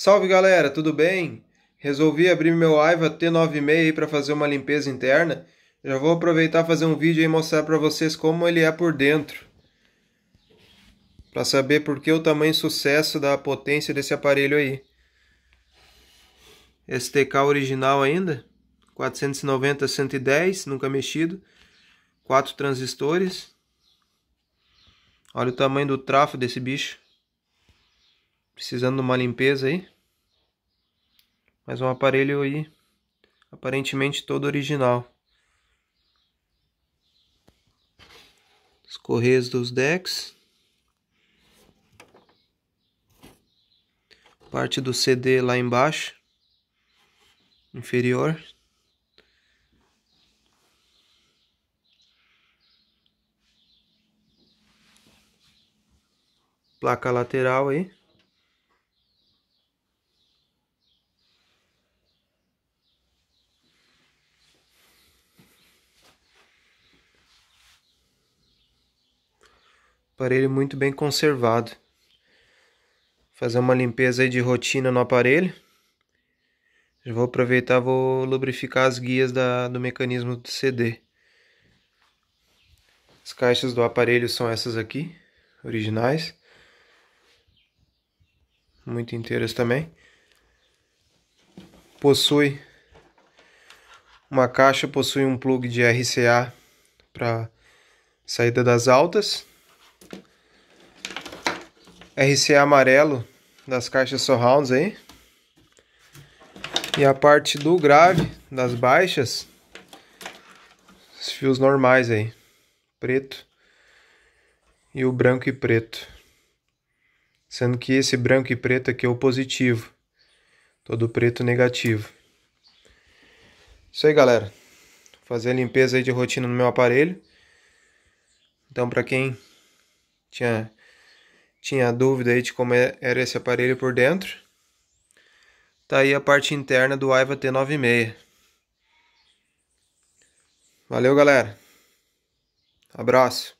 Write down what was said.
Salve galera, tudo bem? Resolvi abrir meu Aiva T96 para fazer uma limpeza interna. Já vou aproveitar fazer um vídeo e mostrar para vocês como ele é por dentro. Para saber por que o tamanho sucesso da potência desse aparelho aí. STK original ainda, 490 110, nunca mexido. Quatro transistores. Olha o tamanho do trafo desse bicho precisando de uma limpeza aí. Mas um aparelho aí aparentemente todo original. Os correios dos decks. Parte do CD lá embaixo. Inferior. Placa lateral aí. Aparelho muito bem conservado. Fazer uma limpeza aí de rotina no aparelho. Já vou aproveitar, vou lubrificar as guias da, do mecanismo do CD. As caixas do aparelho são essas aqui, originais. Muito inteiras também. Possui uma caixa possui um plug de RCA para saída das altas RCA amarelo das caixas surrounds aí. E a parte do grave das baixas, os fios normais aí, preto e o branco e preto. Sendo que esse branco e preto aqui é o positivo, todo preto negativo. Isso aí, galera. Vou fazer a limpeza aí de rotina no meu aparelho. Então, para quem tinha tinha dúvida aí de como é, era esse aparelho por dentro. Tá aí a parte interna do Aiva T96. Valeu, galera. Abraço.